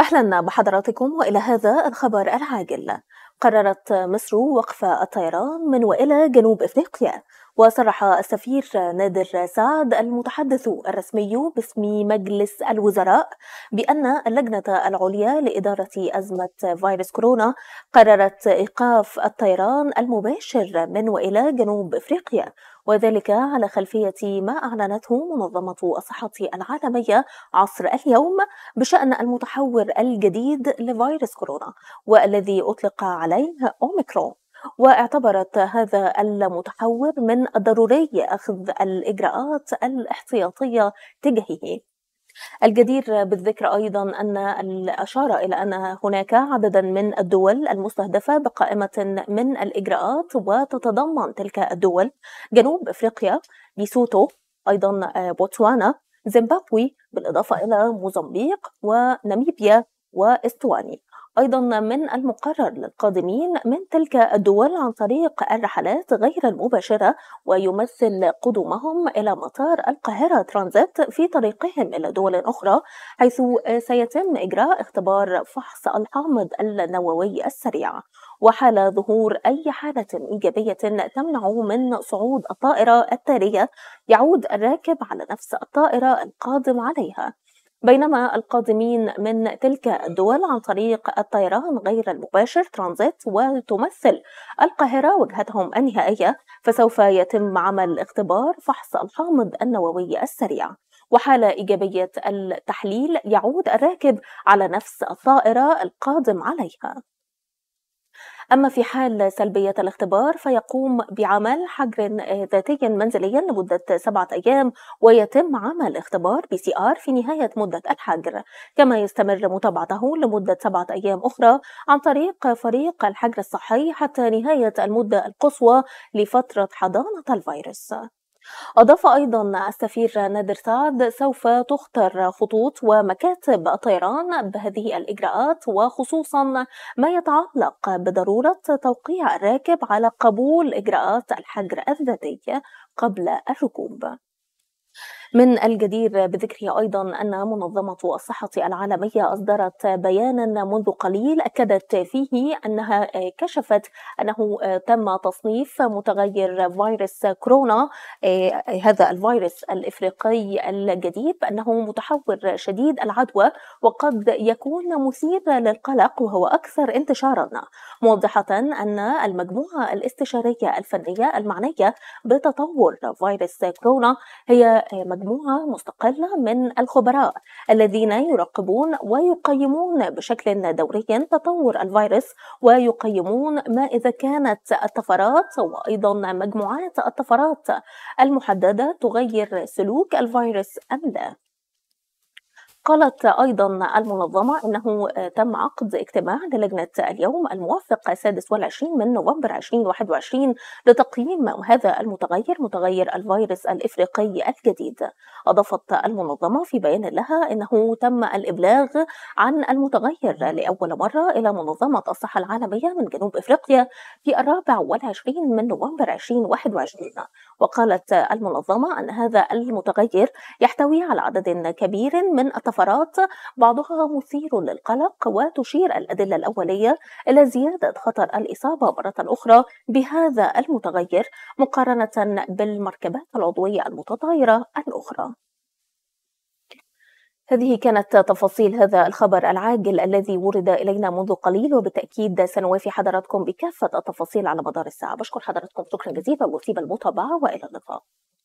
أهلا بحضراتكم وإلى هذا الخبر العاجل قررت مصر وقف الطيران من وإلى جنوب إفريقيا وصرح السفير نادر سعد المتحدث الرسمي باسم مجلس الوزراء بأن اللجنة العليا لإدارة أزمة فيروس كورونا قررت إيقاف الطيران المباشر من وإلى جنوب إفريقيا وذلك على خلفية ما أعلنته منظمة الصحة العالمية عصر اليوم بشأن المتحور الجديد لفيروس كورونا والذي أطلق عليه أوميكرون واعتبرت هذا المتحور من الضروري أخذ الإجراءات الاحتياطية تجاهه الجدير بالذكر أيضا أن أشار إلى أن هناك عددا من الدول المستهدفة بقائمة من الإجراءات وتتضمن تلك الدول جنوب أفريقيا ليسوتو أيضا بوتسوانا زيمبابوي بالإضافة إلى موزمبيق وناميبيا واستواني أيضا من المقرر للقادمين من تلك الدول عن طريق الرحلات غير المباشرة ويمثل قدومهم إلى مطار القاهرة ترانزيت في طريقهم إلى دول أخرى حيث سيتم إجراء اختبار فحص الحامض النووي السريع وحال ظهور أي حالة إيجابية تمنع من صعود الطائرة التالية يعود الراكب على نفس الطائرة القادم عليها بينما القادمين من تلك الدول عن طريق الطيران غير المباشر ترانزيت وتمثل القاهرة وجهتهم النهائية فسوف يتم عمل اختبار فحص الحامض النووي السريع وحال إيجابية التحليل يعود الراكب على نفس الطائرة القادم عليها أما في حال سلبية الاختبار فيقوم بعمل حجر آه، ذاتي منزليا لمدة سبعة أيام ويتم عمل اختبار بي سي آر في نهاية مدة الحجر كما يستمر متابعته لمدة سبعة أيام أخرى عن طريق فريق الحجر الصحي حتى نهاية المدة القصوى لفترة حضانة الفيروس أضاف أيضا السفير نادر سعد سوف تختر خطوط ومكاتب الطيران بهذه الإجراءات وخصوصا ما يتعلق بضرورة توقيع الراكب على قبول إجراءات الحجر الذاتي قبل الركوب من الجدير بذكره أيضا أن منظمة الصحة العالمية أصدرت بيانا منذ قليل أكدت فيه أنها كشفت أنه تم تصنيف متغير فيروس كورونا هذا الفيروس الإفريقي الجديد بأنه متحور شديد العدوى وقد يكون مثير للقلق وهو أكثر انتشارا موضحة أن المجموعة الاستشارية الفنية المعنية بتطور فيروس كورونا هي مجموعة مجموعة مستقلة من الخبراء الذين يراقبون ويقيمون بشكل دوري تطور الفيروس ويقيمون ما إذا كانت الطفرات وأيضا مجموعات الطفرات المحددة تغير سلوك الفيروس أم لا قالت أيضا المنظمة أنه آه، تم عقد اجتماع للجنة اليوم الموافق 26 من نوفمبر 2021 لتقييم هذا المتغير متغير الفيروس الإفريقي الجديد أضافت المنظمة في بيان لها أنه تم الإبلاغ عن المتغير لأول مرة إلى منظمة الصحة العالمية من جنوب إفريقيا في الرابع والعشرين من نوفمبر 2021 وقالت المنظمة أن هذا المتغير يحتوي على عدد كبير من التفاصيل الطفرات بعضها مثير للقلق وتشير الأدلة الأولية إلى زيادة خطر الإصابة مرة أخرى بهذا المتغير مقارنة بالمركبات العضوية المتطايرة الأخرى هذه كانت تفاصيل هذا الخبر العاجل الذي ورد إلينا منذ قليل وبالتأكيد سنوافي حضراتكم بكافة التفاصيل على مدار الساعة بشكر حضراتكم شكرا جزيلا وسيب المتابعة وإلى اللقاء